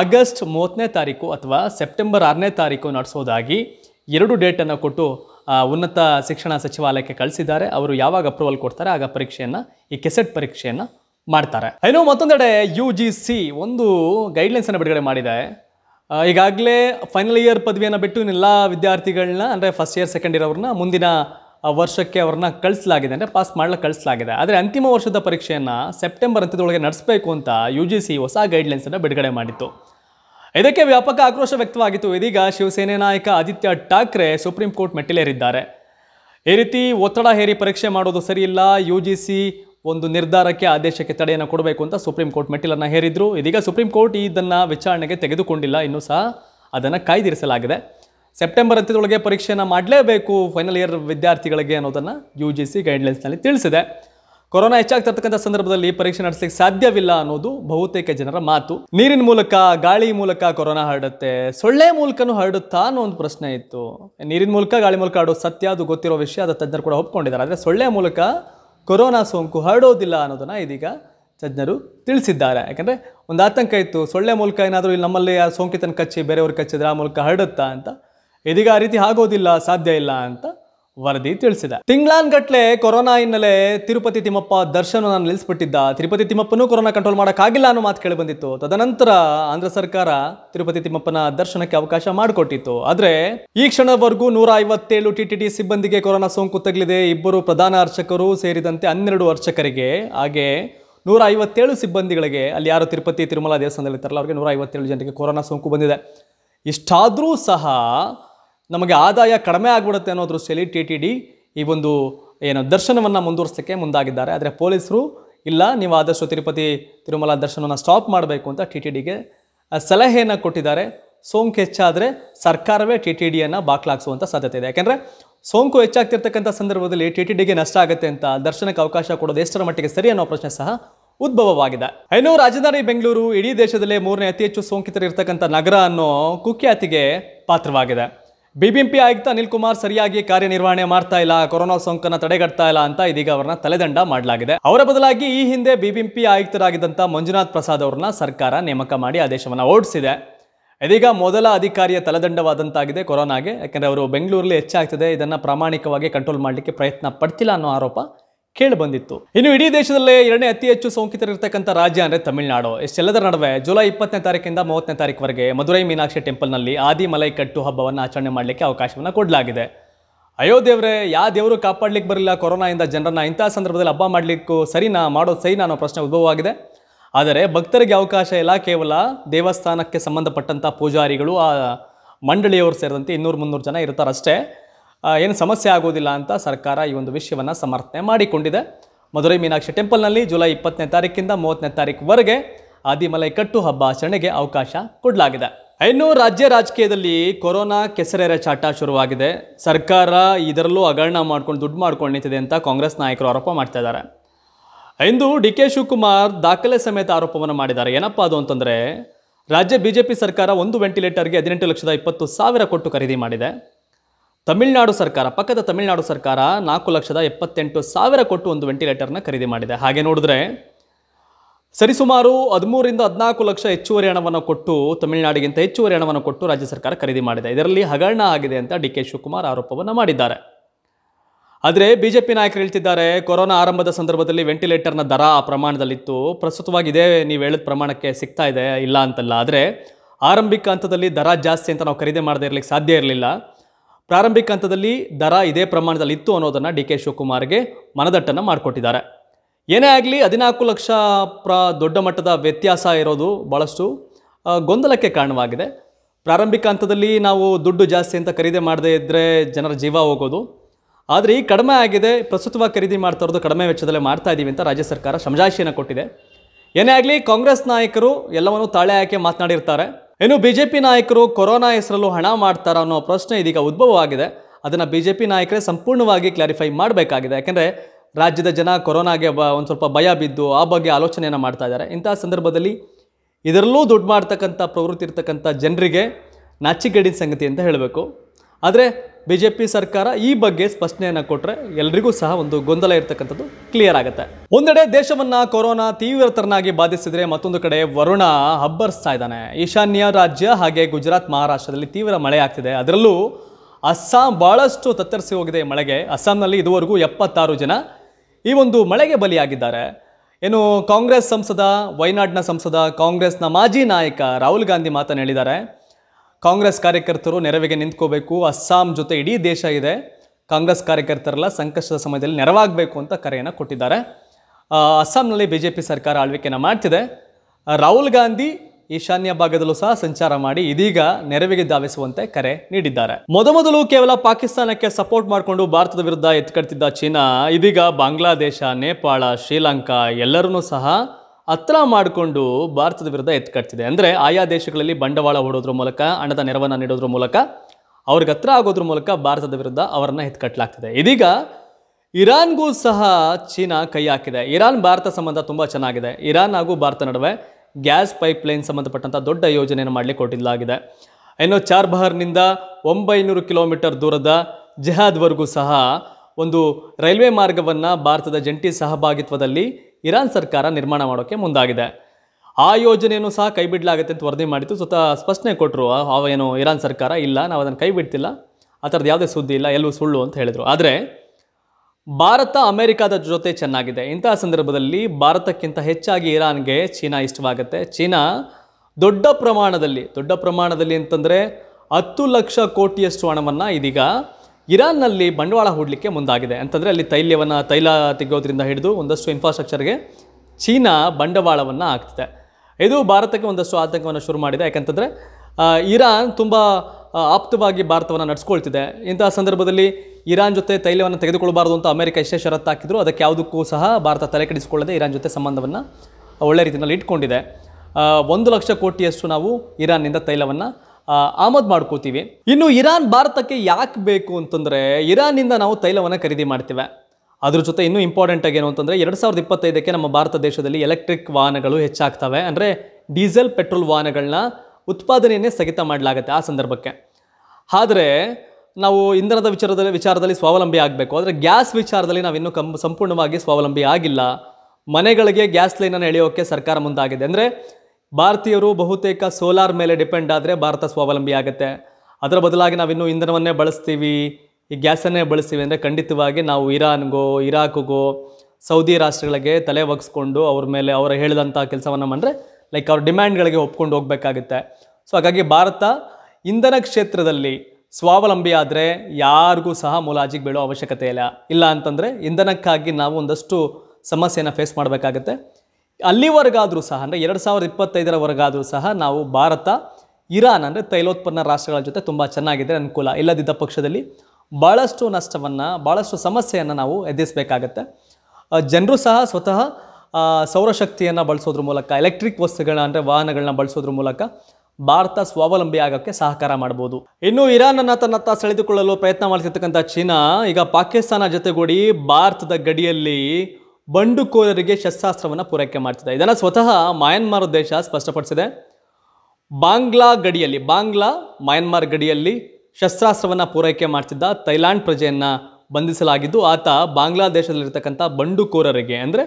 ಆಗಸ್ಟ್ ಮೂವತ್ತನೇ ತಾರೀಕು ಅಥವಾ ಸೆಪ್ಟೆಂಬರ್ ಆರನೇ ತಾರೀಕು ನಡೆಸೋದಾಗಿ ಎರಡು ಡೇಟನ್ನು ಕೊಟ್ಟು ಉನ್ನತ ಶಿಕ್ಷಣ ಸಚಿವಾಲಯಕ್ಕೆ ಕಳಿಸಿದ್ದಾರೆ ಅವರು ಯಾವಾಗ ಅಪ್ರೂವಲ್ ಕೊಡ್ತಾರೆ ಆಗ ಪರೀಕ್ಷೆಯನ್ನು ಈ ಕೆಸೆಟ್ ಪರೀಕ್ಷೆಯನ್ನು ಮಾಡ್ತಾರೆ ಏನೋ ಮತ್ತೊಂದೆಡೆ ಯು ಜಿ ಸಿ ಒಂದು ಗೈಡ್ಲೈನ್ಸನ್ನು ಬಿಡುಗಡೆ ಮಾಡಿದೆ ಈಗಾಗಲೇ ಫೈನಲ್ ಇಯರ್ ಪದವಿಯನ್ನು ಬಿಟ್ಟು ಎಲ್ಲ ವಿದ್ಯಾರ್ಥಿಗಳನ್ನ ಅಂದರೆ ಫಸ್ಟ್ ಇಯರ್ ಸೆಕೆಂಡ್ ಇಯರ್ ಅವ್ರನ್ನ ಮುಂದಿನ ವರ್ಷಕ್ಕೆ ಅವ್ರನ್ನ ಕಳಿಸಲಾಗಿದೆ ಅಂದರೆ ಪಾಸ್ ಮಾಡಲು ಕಳಿಸಲಾಗಿದೆ ಆದರೆ ಅಂತಿಮ ವರ್ಷದ ಪರೀಕ್ಷೆಯನ್ನು ಸೆಪ್ಟೆಂಬರ್ ಅಂತ್ಯದೊಳಗೆ ನಡೆಸಬೇಕು ಅಂತ ಯು ಜಿ ಸಿ ಹೊಸ ಗೈಡ್ಲೈನ್ಸನ್ನು ಬಿಡುಗಡೆ ಮಾಡಿತ್ತು ಇದಕ್ಕೆ ವ್ಯಾಪಕ ಆಕ್ರೋಶ ವ್ಯಕ್ತವಾಗಿತ್ತು ಇದೀಗ ಶಿವಸೇನೆ ನಾಯಕ ಆದಿತ್ಯ ಠಾಕ್ರೆ ಸುಪ್ರೀಂ ಕೋರ್ಟ್ ಮೆಟ್ಟಿಲೇರಿದ್ದಾರೆ ಈ ರೀತಿ ಒತ್ತಡ ಹೇರಿ ಪರೀಕ್ಷೆ ಮಾಡೋದು ಸರಿಯಿಲ್ಲ ಯು ಜಿ ಸಿ ಒಂದು ನಿರ್ಧಾರಕ್ಕೆ ಆದೇಶಕ್ಕೆ ತಡೆಯನ್ನು ಕೊಡಬೇಕು ಅಂತ ಸುಪ್ರೀಂ ಕೋರ್ಟ್ ಮೆಟ್ಟಿಲನ್ನು ಹೇರಿದ್ರು ಇದೀಗ ಸುಪ್ರೀಂ ಕೋರ್ಟ್ ಇದನ್ನು ವಿಚಾರಣೆಗೆ ತೆಗೆದುಕೊಂಡಿಲ್ಲ ಇನ್ನೂ ಸಹ ಅದನ್ನು ಕಾಯ್ದಿರಿಸಲಾಗಿದೆ ಸೆಪ್ಟೆಂಬರ್ ಹತ್ತಿದೊಳಗೆ ಪರೀಕ್ಷೆಯನ್ನು ಮಾಡಲೇಬೇಕು ಫೈನಲ್ ಇಯರ್ ವಿದ್ಯಾರ್ಥಿಗಳಿಗೆ ಅನ್ನೋದನ್ನು ಯು ಜಿ ಸಿ ಗೈಡ್ಲೈನ್ಸ್ನಲ್ಲಿ ತಿಳಿಸಿದೆ ಕೊರೋನಾ ಹೆಚ್ಚಾಗ್ತಿರ್ತಕ್ಕಂಥ ಸಂದರ್ಭದಲ್ಲಿ ಪರೀಕ್ಷೆ ನಡೆಸಲಿಕ್ಕೆ ಸಾಧ್ಯವಿಲ್ಲ ಅನ್ನೋದು ಬಹುತೇಕ ಜನರ ಮಾತು ನೀರಿನ ಮೂಲಕ ಗಾಳಿ ಮೂಲಕ ಕೊರೋನಾ ಹರಡುತ್ತೆ ಸೊಳ್ಳೆ ಮೂಲಕನೂ ಹರಡುತ್ತಾ ಅನ್ನೋ ಒಂದು ಪ್ರಶ್ನೆ ಇತ್ತು ನೀರಿನ ಮೂಲಕ ಗಾಳಿ ಮೂಲಕ ಹರಡೋ ಸತ್ಯ ಅದು ಗೊತ್ತಿರೋ ವಿಷಯ ಅದು ತಜ್ಞರು ಕೂಡ ಒಪ್ಕೊಂಡಿದ್ದಾರೆ ಆದರೆ ಸೊಳ್ಳೆ ಮೂಲಕ ಕೊರೋನಾ ಸೋಂಕು ಹರಡೋದಿಲ್ಲ ಅನ್ನೋದನ್ನು ಇದೀಗ ತಜ್ಞರು ತಿಳಿಸಿದ್ದಾರೆ ಯಾಕಂದ್ರೆ ಒಂದು ಆತಂಕ ಇತ್ತು ಸೊಳ್ಳೆ ಮೂಲಕ ಏನಾದರೂ ಇಲ್ಲಿ ನಮ್ಮಲ್ಲಿ ಆ ಸೋಂಕಿತನ ಕಚ್ಚಿ ಬೇರೆಯವ್ರು ಕಚ್ಚಿದ್ರೆ ಆ ಮೂಲಕ ಹರಡುತ್ತಾ ಅಂತ ಇದೀಗ ಆ ರೀತಿ ಆಗೋದಿಲ್ಲ ಸಾಧ್ಯ ಇಲ್ಲ ಅಂತ ವರದಿ ತಿಳಿಸಿದೆ ತಿಂಗಳಾನ್ಗಟ್ಲೆ ಕೊರೋನಾ ಹಿನ್ನೆಲೆ ತಿರುಪತಿ ತಿಮ್ಮಪ್ಪ ದರ್ಶನ ನಿಲ್ಲಿಸ್ಬಿಟ್ಟಿದ್ದ ತಿರುಪತಿ ತಿಮ್ಮಪ್ಪನೂ ಕೊರೋನಾ ಕಂಟ್ರೋಲ್ ಮಾಡೋಕ್ಕಾಗಿಲ್ಲ ಅನ್ನೋ ಮಾತು ಕೇಳಿ ಬಂದಿತ್ತು ತದನಂತರ ಆಂಧ್ರ ಸರ್ಕಾರ ತಿರುಪತಿ ತಿಮ್ಮಪ್ಪನ ದರ್ಶನಕ್ಕೆ ಅವಕಾಶ ಮಾಡಿಕೊಟ್ಟಿತ್ತು ಆದರೆ ಈ ಕ್ಷಣವರೆಗೂ ನೂರ ಐವತ್ತೇಳು ಟಿ ಟಿ ಟಿ ಸಿಬ್ಬಂದಿಗೆ ಕೊರೋನಾ ಸೋಂಕು ತಗಲಿದೆ ಇಬ್ಬರು ಪ್ರಧಾನ ಅರ್ಚಕರು ಸೇರಿದಂತೆ ಹನ್ನೆರಡು ಅರ್ಚಕರಿಗೆ ಹಾಗೆ ನೂರ ಐವತ್ತೇಳು ಸಿಬ್ಬಂದಿಗಳಿಗೆ ಅಲ್ಲಿ ಯಾರು ತಿರುಪತಿ ತಿರುಮಲ ದೇವಸ್ಥಾನದಲ್ಲಿ ಇರ್ತಾರಲ್ಲ ಅವ್ರಿಗೆ ನೂರ ಐವತ್ತೇಳು ಜನರಿಗೆ ಕೊರೋನಾ ಸೋಂಕು ಬಂದಿದೆ ಇಷ್ಟಾದರೂ ಸಹ ನಮಗೆ ಆದಾಯ ಕಡಿಮೆ ಆಗ್ಬಿಡುತ್ತೆ ಅನ್ನೋ ದೃಷ್ಟಿಯಲ್ಲಿ ಟಿ ಟಿ ಡಿ ಈ ಒಂದು ಏನು ದರ್ಶನವನ್ನು ಮುಂದುವರಿಸೋಕ್ಕೆ ಮುಂದಾಗಿದ್ದಾರೆ ಆದರೆ ಪೊಲೀಸರು ಇಲ್ಲ ನೀವು ಆದಷ್ಟು ತಿರುಪತಿ ತಿರುಮಲ ದರ್ಶನವನ್ನು ಸ್ಟಾಪ್ ಮಾಡಬೇಕು ಅಂತ ಟಿ ಟಿ ಡಿಗೆ ಸಲಹೆಯನ್ನು ಕೊಟ್ಟಿದ್ದಾರೆ ಸೋಂಕು ಹೆಚ್ಚಾದರೆ ಸರ್ಕಾರವೇ ಟಿ ಟಿ ಡಿಯನ್ನು ಬಾಕ್ಲಾಗಿಸುವಂಥ ಸಾಧ್ಯತೆ ಇದೆ ಯಾಕೆಂದರೆ ಸೋಂಕು ಹೆಚ್ಚಾಗ್ತಿರ್ತಕ್ಕಂಥ ಸಂದರ್ಭದಲ್ಲಿ ಟಿ ಟಿ ಡಿಗೆ ನಷ್ಟ ಆಗುತ್ತೆ ಅಂತ ದರ್ಶನಕ್ಕೆ ಅವಕಾಶ ಕೊಡೋದು ಎಷ್ಟರ ಮಟ್ಟಿಗೆ ಸರಿ ಅನ್ನೋ ಪ್ರಶ್ನೆ ಸಹ ಉದ್ಭವವಾಗಿದೆ ಐನೂರು ರಾಜಧಾನಿ ಬೆಂಗಳೂರು ಇಡೀ ದೇಶದಲ್ಲೇ ಮೂರನೇ ಅತಿ ಹೆಚ್ಚು ಸೋಂಕಿತರಿರ್ತಕ್ಕಂಥ ನಗರ ಅನ್ನೋ ಕುಖ್ಯಾತಿಗೆ ಪಾತ್ರವಾಗಿದೆ ಬಿಬಿಎಂಪಿ ಆಯುಕ್ತ ಅನಿಲ್ ಕುಮಾರ್ ಸರಿಯಾಗಿ ಕಾರ್ಯನಿರ್ವಹಣೆ ಮಾಡ್ತಾ ಇಲ್ಲ ಕೊರೋನಾ ಸೋಂಕನ್ನು ತಡೆಗಟ್ತಾ ಇಲ್ಲ ಅಂತ ಇದೀಗ ಅವರನ್ನ ತಲೆದಂಡ ಮಾಡಲಾಗಿದೆ ಅವರ ಬದಲಾಗಿ ಈ ಹಿಂದೆ ಬಿಬಿಎಂಪಿ ಆಯುಕ್ತರಾಗಿದ್ದಂಥ ಮಂಜುನಾಥ್ ಪ್ರಸಾದ್ ಅವ್ರನ್ನ ಸರ್ಕಾರ ನೇಮಕ ಮಾಡಿ ಆದೇಶವನ್ನು ಓಡಿಸಿದೆ ಇದೀಗ ಮೊದಲ ಅಧಿಕಾರಿಯ ತಲೆದಂಡವಾದಂತಾಗಿದೆ ಕೊರೋನಾಗೆ ಯಾಕೆಂದರೆ ಅವರು ಬೆಂಗಳೂರಲ್ಲಿ ಹೆಚ್ಚಾಗ್ತದೆ ಇದನ್ನು ಪ್ರಾಮಾಣಿಕವಾಗಿ ಕಂಟ್ರೋಲ್ ಮಾಡಲಿಕ್ಕೆ ಪ್ರಯತ್ನ ಪಡ್ತಿಲ್ಲ ಅನ್ನೋ ಆರೋಪ ಕೇಳಿ ಬಂದಿತ್ತು ಇನ್ನು ಇಡೀ ದೇಶದಲ್ಲೇ ಎರಡನೇ ಅತಿ ಹೆಚ್ಚು ಸೋಂಕಿತರಿರ್ತಕ್ಕಂಥ ರಾಜ್ಯ ಅಂದರೆ ತಮಿಳುನಾಡು ಇಷ್ಟೆಲ್ಲದರ ನಡುವೆ ಜುಲೈ ಇಪ್ಪತ್ತನೇ ತಾರೀಕಿಂದ ಮೂವತ್ತನೇ ತಾರೀಕುವರೆಗೆ ಮಧುರೈ ಮೀನಾಕ್ಷಿ ಟೆಂಪಲ್ನಲ್ಲಿ ಮಲೈ ಕಟ್ಟು ಹಬ್ಬವನ್ನು ಆಚರಣೆ ಮಾಡಲಿಕ್ಕೆ ಅವಕಾಶವನ್ನು ಕೊಡಲಾಗಿದೆ ಅಯೋಧ್ಯವರೇ ಯಾ ಯಾವ ದೇವರು ಕಾಪಾಡಲಿಕ್ಕೆ ಬರಲಿಲ್ಲ ಕೊರೋನಾಯಿಂದ ಜನರನ್ನ ಇಂಥ ಸಂದರ್ಭದಲ್ಲಿ ಹಬ್ಬ ಮಾಡಲಿಕ್ಕೂ ಸರಿನಾ ಮಾಡೋದು ಸರಿನಾ ಅನ್ನೋ ಪ್ರಶ್ನೆ ಉದ್ಭವವಾಗಿದೆ ಆದರೆ ಭಕ್ತರಿಗೆ ಅವಕಾಶ ಇಲ್ಲ ಕೇವಲ ದೇವಸ್ಥಾನಕ್ಕೆ ಸಂಬಂಧಪಟ್ಟಂಥ ಪೂಜಾರಿಗಳು ಆ ಮಂಡಳಿಯವರು ಸೇರಿದಂತೆ ಇನ್ನೂರು ಮುನ್ನೂರು ಜನ ಇರ್ತಾರಷ್ಟೇ ಏನು ಸಮಸ್ಯೆ ಆಗೋದಿಲ್ಲ ಅಂತ ಸರ್ಕಾರ ಈ ಒಂದು ವಿಷಯವನ್ನು ಸಮರ್ಥನೆ ಮಾಡಿಕೊಂಡಿದೆ ಮಧುರೈ ಮೀನಾಕ್ಷಿ ಟೆಂಪಲ್ನಲ್ಲಿ ಜುಲೈ ಇಪ್ಪತ್ತನೇ ತಾರೀಕಿಂದ ಮೂವತ್ತನೇ ತಾರೀಕುವರೆಗೆ ಆದಿಮಲೈ ಕಟ್ಟು ಹಬ್ಬ ಆಚರಣೆಗೆ ಅವಕಾಶ ಕೊಡಲಾಗಿದೆ ಇನ್ನು ರಾಜ್ಯ ರಾಜಕೀಯದಲ್ಲಿ ಕೊರೋನಾ ಕೆಸರೆರ ಚಾಟ ಶುರುವಾಗಿದೆ ಸರ್ಕಾರ ಇದರಲ್ಲೂ ಹಗರಣ ಮಾಡ್ಕೊಂಡು ದುಡ್ಡು ಮಾಡ್ಕೊಂಡು ನಿಂತಿದೆ ಅಂತ ಕಾಂಗ್ರೆಸ್ ನಾಯಕರು ಆರೋಪ ಮಾಡ್ತಾ ಇದ್ದಾರೆ ಇಂದು ಡಿ ಕೆ ಶಿವಕುಮಾರ್ ದಾಖಲೆ ಸಮೇತ ಆರೋಪವನ್ನು ಮಾಡಿದ್ದಾರೆ ಏನಪ್ಪ ಅದು ಅಂತಂದರೆ ರಾಜ್ಯ ಬಿ ಸರ್ಕಾರ ಒಂದು ವೆಂಟಿಲೇಟರ್ಗೆ ಹದಿನೆಂಟು ಲಕ್ಷದ ಇಪ್ಪತ್ತು ಸಾವಿರ ಕೊಟ್ಟು ಖರೀದಿ ಮಾಡಿದೆ ತಮಿಳುನಾಡು ಸರ್ಕಾರ ಪಕ್ಕದ ತಮಿಳುನಾಡು ಸರ್ಕಾರ ನಾಲ್ಕು ಲಕ್ಷದ ಎಪ್ಪತ್ತೆಂಟು ಸಾವಿರ ಕೊಟ್ಟು ಒಂದು ವೆಂಟಿಲೇಟರ್ನ ಖರೀದಿ ಮಾಡಿದೆ ಹಾಗೆ ನೋಡಿದ್ರೆ ಸರಿಸುಮಾರು ಹದಿಮೂರಿಂದ ಹದಿನಾಲ್ಕು ಲಕ್ಷ ಹೆಚ್ಚುವರಿ ಹಣವನ್ನು ಕೊಟ್ಟು ತಮಿಳುನಾಡಿಗಿಂತ ಹೆಚ್ಚುವರಿ ಹಣವನ್ನು ಕೊಟ್ಟು ರಾಜ್ಯ ಸರ್ಕಾರ ಖರೀದಿ ಮಾಡಿದೆ ಇದರಲ್ಲಿ ಹಗರಣ ಆಗಿದೆ ಅಂತ ಡಿ ಕೆ ಶಿವಕುಮಾರ್ ಆರೋಪವನ್ನು ಮಾಡಿದ್ದಾರೆ ಆದರೆ ಬಿಜೆಪಿ ನಾಯಕರು ಹೇಳ್ತಿದ್ದಾರೆ ಕೊರೋನಾ ಆರಂಭದ ಸಂದರ್ಭದಲ್ಲಿ ವೆಂಟಿಲೇಟರ್ನ ದರ ಆ ಪ್ರಮಾಣದಲ್ಲಿತ್ತು ಪ್ರಸ್ತುತವಾಗಿ ಇದೇ ನೀವು ಹೇಳಿದ ಪ್ರಮಾಣಕ್ಕೆ ಸಿಗ್ತಾ ಇದೆ ಇಲ್ಲ ಅಂತಲ್ಲ ಆದರೆ ಆರಂಭಿಕ ಹಂತದಲ್ಲಿ ದರ ಜಾಸ್ತಿ ಅಂತ ನಾವು ಖರೀದಿ ಮಾಡದೇ ಇರಲಿಕ್ಕೆ ಸಾಧ್ಯ ಇರಲಿಲ್ಲ ಪ್ರಾರಂಭಿಕ ಹಂತದಲ್ಲಿ ದರ ಇದೇ ಪ್ರಮಾಣದಲ್ಲಿ ಇತ್ತು ಅನ್ನೋದನ್ನು ಡಿ ಕೆ ಶಿವಕುಮಾರ್ಗೆ ಮನದಟ್ಟನ್ನು ಮಾಡಿಕೊಟ್ಟಿದ್ದಾರೆ ಏನೇ ಆಗಲಿ ಹದಿನಾಲ್ಕು ಲಕ್ಷ ಪ್ರ ದೊಡ್ಡ ಮಟ್ಟದ ವ್ಯತ್ಯಾಸ ಇರೋದು ಭಾಳಷ್ಟು ಗೊಂದಲಕ್ಕೆ ಕಾರಣವಾಗಿದೆ ಪ್ರಾರಂಭಿಕ ಹಂತದಲ್ಲಿ ನಾವು ದುಡ್ಡು ಜಾಸ್ತಿ ಅಂತ ಖರೀದಿ ಮಾಡದೇ ಇದ್ದರೆ ಜನರ ಜೀವ ಹೋಗೋದು ಆದರೆ ಈ ಕಡಿಮೆ ಆಗಿದೆ ಪ್ರಸ್ತುತವಾಗಿ ಖರೀದಿ ಮಾಡ್ತಾ ಇರೋದು ಕಡಿಮೆ ವೆಚ್ಚದಲ್ಲೇ ಮಾಡ್ತಾ ಇದ್ದೀವಿ ಅಂತ ರಾಜ್ಯ ಸರ್ಕಾರ ಸಮಜಾಯಿಷಿಯನ್ನು ಕೊಟ್ಟಿದೆ ಏನೇ ಆಗಲಿ ಕಾಂಗ್ರೆಸ್ ನಾಯಕರು ಎಲ್ಲವನ್ನೂ ತಾಳೆ ಹಾಕಿ ಮಾತನಾಡಿರ್ತಾರೆ ಇನ್ನು ಬಿಜೆಪಿ ನಾಯಕರು ಕೊರೋನಾ ಹೆಸರಲ್ಲೂ ಹಣ ಮಾಡ್ತಾರ ಅನ್ನೋ ಪ್ರಶ್ನೆ ಇದೀಗ ಉದ್ಭವವಾಗಿದೆ ಅದನ್ನು ಬಿ ಪಿ ನಾಯಕರೇ ಸಂಪೂರ್ಣವಾಗಿ ಕ್ಲಾರಿಫೈ ಮಾಡಬೇಕಾಗಿದೆ ಯಾಕೆಂದರೆ ರಾಜ್ಯದ ಜನ ಕೊರೋನಾಗೆ ಬ ಒಂದು ಸ್ವಲ್ಪ ಭಯ ಬಿದ್ದು ಆ ಬಗ್ಗೆ ಆಲೋಚನೆಯನ್ನು ಮಾಡ್ತಾ ಇದ್ದಾರೆ ಇಂಥ ಸಂದರ್ಭದಲ್ಲಿ ಇದರಲ್ಲೂ ದುಡ್ಡು ಮಾಡ್ತಕ್ಕಂಥ ಪ್ರವೃತ್ತಿ ಇರ್ತಕ್ಕಂಥ ಜನರಿಗೆ ನಾಚಿಗೇಡಿನ ಸಂಗತಿ ಅಂತ ಹೇಳಬೇಕು ಆದರೆ ಬಿ ಜೆ ಪಿ ಸರ್ಕಾರ ಈ ಬಗ್ಗೆ ಸ್ಪಷ್ಟನೆಯನ್ನು ಕೊಟ್ಟರೆ ಎಲ್ರಿಗೂ ಸಹ ಒಂದು ಗೊಂದಲ ಇರತಕ್ಕಂಥದ್ದು ಕ್ಲಿಯರ್ ಆಗುತ್ತೆ ಒಂದೆಡೆ ದೇಶವನ್ನು ಕೊರೋನಾ ತೀವ್ರತರನಾಗಿ ಬಾಧಿಸಿದ್ರೆ ಮತ್ತೊಂದು ಕಡೆ ವರುಣ ಹಬ್ಬರಿಸ್ತಾ ಇದ್ದಾನೆ ಈಶಾನ್ಯ ರಾಜ್ಯ ಹಾಗೆ ಗುಜರಾತ್ ಮಹಾರಾಷ್ಟ್ರದಲ್ಲಿ ತೀವ್ರ ಮಳೆ ಆಗ್ತಿದೆ ಅದರಲ್ಲೂ ಅಸ್ಸಾಂ ಬಹಳಷ್ಟು ತತ್ತರಿಸಿ ಹೋಗಿದೆ ಮಳೆಗೆ ಅಸ್ಸಾಂನಲ್ಲಿ ಇದುವರೆಗೂ ಎಪ್ಪತ್ತಾರು ಜನ ಈ ಒಂದು ಮಳೆಗೆ ಬಲಿಯಾಗಿದ್ದಾರೆ ಏನು ಕಾಂಗ್ರೆಸ್ ಸಂಸದ ವೈನಾಡ್ನ ಸಂಸದ ಕಾಂಗ್ರೆಸ್ನ ಮಾಜಿ ನಾಯಕ ರಾಹುಲ್ ಗಾಂಧಿ ಮಾತನಾಡಿದ್ದಾರೆ ಕಾಂಗ್ರೆಸ್ ಕಾರ್ಯಕರ್ತರು ನೆರವಿಗೆ ನಿಂತ್ಕೋಬೇಕು ಅಸ್ಸಾಂ ಜೊತೆ ಇಡೀ ದೇಶ ಇದೆ ಕಾಂಗ್ರೆಸ್ ಕಾರ್ಯಕರ್ತರೆಲ್ಲ ಸಂಕಷ್ಟದ ಸಮಯದಲ್ಲಿ ನೆರವಾಗಬೇಕು ಅಂತ ಕರೆಯನ್ನು ಕೊಟ್ಟಿದ್ದಾರೆ ಅಸ್ಸಾಂನಲ್ಲಿ ಬಿ ಜೆ ಪಿ ಸರ್ಕಾರ ಆಳ್ವಿಕೆಯನ್ನು ಮಾಡ್ತಿದೆ ರಾಹುಲ್ ಗಾಂಧಿ ಈಶಾನ್ಯ ಭಾಗದಲ್ಲೂ ಸಹ ಸಂಚಾರ ಮಾಡಿ ಇದೀಗ ನೆರವಿಗೆ ಧಾವಿಸುವಂತೆ ಕರೆ ನೀಡಿದ್ದಾರೆ ಮೊದಮೊದಲು ಕೇವಲ ಪಾಕಿಸ್ತಾನಕ್ಕೆ ಸಪೋರ್ಟ್ ಮಾಡಿಕೊಂಡು ಭಾರತದ ವಿರುದ್ಧ ಎತ್ಕಡ್ತಿದ್ದ ಚೀನಾ ಇದೀಗ ಬಾಂಗ್ಲಾದೇಶ ನೇಪಾಳ ಶ್ರೀಲಂಕಾ ಎಲ್ಲರನ್ನೂ ಸಹ ಹತ್ರ ಮಾಡಿಕೊಂಡು ಭಾರತದ ವಿರುದ್ಧ ಎತ್ಕಟ್ತಿದೆ ಅಂದರೆ ಆಯಾ ದೇಶಗಳಲ್ಲಿ ಬಂಡವಾಳ ಹೂಡೋದ್ರ ಮೂಲಕ ಹಣದ ನೆರವನ್ನು ನೀಡೋದ್ರ ಮೂಲಕ ಅವ್ರಿಗೆ ಹತ್ರ ಆಗೋದ್ರ ಮೂಲಕ ಭಾರತದ ವಿರುದ್ಧ ಅವರನ್ನು ಎತ್ಕಟ್ಲಾಗ್ತಿದೆ ಇದೀಗ ಇರಾನ್ಗೂ ಸಹ ಚೀನಾ ಕೈ ಹಾಕಿದೆ ಇರಾನ್ ಭಾರತ ಸಂಬಂಧ ತುಂಬ ಚೆನ್ನಾಗಿದೆ ಇರಾನ್ ಹಾಗೂ ಭಾರತ ನಡುವೆ ಗ್ಯಾಸ್ ಪೈಪ್ಲೈನ್ ಸಂಬಂಧಪಟ್ಟಂಥ ದೊಡ್ಡ ಯೋಜನೆಯನ್ನು ಮಾಡಲಿಕ್ಕೆ ಕೊಟ್ಟಿದ್ದಾಗಿದೆ ಇನ್ನು ಚಾರ್ಬಹರ್ನಿಂದ ಒಂಬೈನೂರು ಕಿಲೋಮೀಟರ್ ದೂರದ ಜೆಹಾದ್ವರೆಗೂ ಸಹ ಒಂದು ರೈಲ್ವೆ ಮಾರ್ಗವನ್ನು ಭಾರತದ ಜಂಟಿ ಸಹಭಾಗಿತ್ವದಲ್ಲಿ ಇರಾನ್ ಸರ್ಕಾರ ನಿರ್ಮಾಣ ಮಾಡೋಕ್ಕೆ ಮುಂದಾಗಿದೆ ಆ ಯೋಜನೆಯನ್ನು ಸಹ ಕೈ ಅಂತ ವರದಿ ಮಾಡಿತ್ತು ಸ್ವತಃ ಸ್ಪಷ್ಟನೆ ಕೊಟ್ಟರು ಅವೇನು ಇರಾನ್ ಸರ್ಕಾರ ಇಲ್ಲ ನಾವು ಅದನ್ನು ಕೈ ಬಿಡ್ತಿಲ್ಲ ಆ ಥರದ್ದು ಯಾವುದೇ ಸುದ್ದಿ ಇಲ್ಲ ಎಲ್ಲೂ ಸುಳ್ಳು ಅಂತ ಹೇಳಿದರು ಆದರೆ ಭಾರತ ಅಮೆರಿಕದ ಜೊತೆ ಚೆನ್ನಾಗಿದೆ ಇಂತಹ ಸಂದರ್ಭದಲ್ಲಿ ಭಾರತಕ್ಕಿಂತ ಹೆಚ್ಚಾಗಿ ಇರಾನ್ಗೆ ಚೀನಾ ಇಷ್ಟವಾಗುತ್ತೆ ಚೀನಾ ದೊಡ್ಡ ಪ್ರಮಾಣದಲ್ಲಿ ದೊಡ್ಡ ಪ್ರಮಾಣದಲ್ಲಿ ಅಂತಂದರೆ ಹತ್ತು ಲಕ್ಷ ಕೋಟಿಯಷ್ಟು ಹಣವನ್ನು ಇದೀಗ ಇರಾನ್ನಲ್ಲಿ ಬಂಡವಾಳ ಹೂಡಲಿಕ್ಕೆ ಮುಂದಾಗಿದೆ ಅಂತಂದರೆ ಅಲ್ಲಿ ತೈಲವನ್ನು ತೈಲ ತೆಗೆಯೋದ್ರಿಂದ ಹಿಡಿದು ಒಂದಷ್ಟು ಇನ್ಫ್ರಾಸ್ಟ್ರಕ್ಚರ್ಗೆ ಚೀನಾ ಬಂಡವಾಳವನ್ನು ಹಾಕ್ತಿದೆ ಇದು ಭಾರತಕ್ಕೆ ಒಂದಷ್ಟು ಆತಂಕವನ್ನು ಶುರು ಮಾಡಿದೆ ಯಾಕಂತಂದರೆ ಇರಾನ್ ತುಂಬ ಆಪ್ತವಾಗಿ ಭಾರತವನ್ನು ನಡೆಸ್ಕೊಳ್ತಿದೆ ಇಂತಹ ಸಂದರ್ಭದಲ್ಲಿ ಇರಾನ್ ಜೊತೆ ತೈಲವನ್ನು ತೆಗೆದುಕೊಳ್ಳಬಾರದು ಅಂತ ಅಮೆರಿಕ ಎಷ್ಟೇ ಷರತ್ತು ಹಾಕಿದ್ರು ಅದಕ್ಕೆ ಯಾವುದಕ್ಕೂ ಸಹ ಭಾರತ ತಲೆಕೆಡಿಸಿಕೊಳ್ಳದೆ ಇರಾನ್ ಜೊತೆ ಸಂಬಂಧವನ್ನು ಒಳ್ಳೆ ರೀತಿಯಲ್ಲಿ ಇಟ್ಕೊಂಡಿದೆ ಒಂದು ಲಕ್ಷ ಕೋಟಿಯಷ್ಟು ನಾವು ಇರಾನ್ನಿಂದ ತೈಲವನ್ನು ಆಮದು ಮಾಡ್ಕೋತೀವಿ ಇನ್ನು ಇರಾನ್ ಭಾರತಕ್ಕೆ ಯಾಕೆ ಬೇಕು ಅಂತಂದರೆ ಇರಾನಿಂದ ನಾವು ತೈಲವನ್ನು ಖರೀದಿ ಮಾಡ್ತೀವಿ ಅದ್ರ ಜೊತೆ ಇನ್ನೂ ಇಂಪಾರ್ಟೆಂಟ್ ಆಗಿ ಏನು ಅಂತಂದರೆ ಎರಡು ಸಾವಿರದ ಇಪ್ಪತ್ತೈದಕ್ಕೆ ನಮ್ಮ ಭಾರತ ದೇಶದಲ್ಲಿ ಎಲೆಕ್ಟ್ರಿಕ್ ವಾಹನಗಳು ಹೆಚ್ಚಾಗ್ತವೆ ಅಂದರೆ ಡೀಸೆಲ್ ಪೆಟ್ರೋಲ್ ವಾಹನಗಳನ್ನ ಉತ್ಪಾದನೆಯನ್ನೇ ಸ್ಥಗಿತ ಮಾಡಲಾಗುತ್ತೆ ಆ ಸಂದರ್ಭಕ್ಕೆ ಆದರೆ ನಾವು ಇಂಧನದ ವಿಚಾರದಲ್ಲಿ ವಿಚಾರದಲ್ಲಿ ಸ್ವಾವಲಂಬಿ ಆಗಬೇಕು ಆದರೆ ಗ್ಯಾಸ್ ವಿಚಾರದಲ್ಲಿ ನಾವು ಇನ್ನೂ ಕಂ ಸಂಪೂರ್ಣವಾಗಿ ಸ್ವಾವಲಂಬಿ ಆಗಿಲ್ಲ ಮನೆಗಳಿಗೆ ಗ್ಯಾಸ್ ಲೈನನ್ನು ಎಳೆಯೋಕ್ಕೆ ಸರ್ಕಾರ ಮುಂದಾಗಿದೆ ಅಂದರೆ ಭಾರತೀಯರು ಬಹುತೇಕ ಸೋಲಾರ್ ಮೇಲೆ ಡಿಪೆಂಡ್ ಆದರೆ ಭಾರತ ಸ್ವಾವಲಂಬಿ ಆಗುತ್ತೆ ಅದರ ಬದಲಾಗಿ ನಾವು ಇನ್ನೂ ಇಂಧನವನ್ನೇ ಬಳಸ್ತೀವಿ ಈ ಗ್ಯಾಸನ್ನೇ ಬಳಸ್ತೀವಿ ಅಂದರೆ ಖಂಡಿತವಾಗಿ ನಾವು ಇರಾನ್ಗೋ ಇರಾಕ್ಗೋ ಸೌದಿ ರಾಷ್ಟ್ರಗಳಿಗೆ ತಲೆ ಒಗ್ಸ್ಕೊಂಡು ಅವ್ರ ಮೇಲೆ ಅವರು ಹೇಳಿದಂಥ ಕೆಲಸವನ್ನು ಮಾಡಿದ್ರೆ ಲೈಕ್ ಅವ್ರ ಡಿಮ್ಯಾಂಡ್ಗಳಿಗೆ ಒಪ್ಕೊಂಡು ಹೋಗಬೇಕಾಗುತ್ತೆ ಸೊ ಹಾಗಾಗಿ ಭಾರತ ಇಂಧನ ಕ್ಷೇತ್ರದಲ್ಲಿ ಸ್ವಾವಲಂಬಿ ಆದರೆ ಯಾರಿಗೂ ಸಹ ಮುಲಾಜಿಗೆ ಬೀಳೋ ಅವಶ್ಯಕತೆ ಇಲ್ಲ ಇಲ್ಲ ಅಂತಂದರೆ ಇಂಧನಕ್ಕಾಗಿ ನಾವು ಒಂದಷ್ಟು ಸಮಸ್ಯೆಯನ್ನು ಫೇಸ್ ಮಾಡಬೇಕಾಗತ್ತೆ ಅಲ್ಲಿವರೆಗಾದರೂ ಸಹ ಅಂದರೆ ಎರಡು ಸಾವಿರದ ಇಪ್ಪತ್ತೈದರವರೆಗಾದರೂ ಸಹ ನಾವು ಭಾರತ ಇರಾನ್ ಅಂದರೆ ತೈಲೋತ್ಪನ್ನ ರಾಷ್ಟ್ರಗಳ ಜೊತೆ ತುಂಬ ಚೆನ್ನಾಗಿದ್ದರೆ ಅನುಕೂಲ ಇಲ್ಲದಿದ್ದ ಪಕ್ಷದಲ್ಲಿ ಭಾಳಷ್ಟು ನಷ್ಟವನ್ನು ಭಾಳಷ್ಟು ಸಮಸ್ಯೆಯನ್ನು ನಾವು ಎದುರಿಸಬೇಕಾಗತ್ತೆ ಜನರು ಸಹ ಸ್ವತಃ ಸೌರಶಕ್ತಿಯನ್ನು ಬಳಸೋದ್ರ ಮೂಲಕ ಎಲೆಕ್ಟ್ರಿಕ್ ವಸ್ತುಗಳನ್ನ ಅಂದರೆ ವಾಹನಗಳನ್ನ ಬಳಸೋದ್ರ ಮೂಲಕ ಭಾರತ ಸ್ವಾವಲಂಬಿ ಆಗೋಕ್ಕೆ ಸಹಕಾರ ಮಾಡ್ಬೋದು ಇನ್ನು ಇರಾನನ್ನು ತನ್ನತ್ತ ಸೆಳೆದುಕೊಳ್ಳಲು ಪ್ರಯತ್ನ ಮಾಡ್ತಿರ್ತಕ್ಕಂಥ ಚೀನಾ ಈಗ ಪಾಕಿಸ್ತಾನ ಜೊತೆಗೂಡಿ ಭಾರತದ ಗಡಿಯಲ್ಲಿ ಬಂಡುಕೋರರಿಗೆ ಶಸ್ತ್ರಾಸ್ತ್ರವನ್ನು ಪೂರೈಕೆ ಮಾಡ್ತಿದೆ ಇದನ್ನು ಸ್ವತಃ ಮಯನ್ಮಾರ್ ದೇಶ ಸ್ಪಷ್ಟಪಡಿಸಿದೆ ಬಾಂಗ್ಲಾ ಗಡಿಯಲ್ಲಿ ಬಾಂಗ್ಲಾ ಮಯನ್ಮಾರ್ ಗಡಿಯಲ್ಲಿ ಶಸ್ತ್ರಾಸ್ತ್ರವನ್ನು ಪೂರೈಕೆ ಮಾಡ್ತಿದ್ದ ಥೈಲ್ಯಾಂಡ್ ಪ್ರಜೆಯನ್ನು ಬಂಧಿಸಲಾಗಿದ್ದು ಆತ ಬಾಂಗ್ಲಾದೇಶದಲ್ಲಿರ್ತಕ್ಕಂಥ ಬಂಡುಕೋರರಿಗೆ ಅಂದರೆ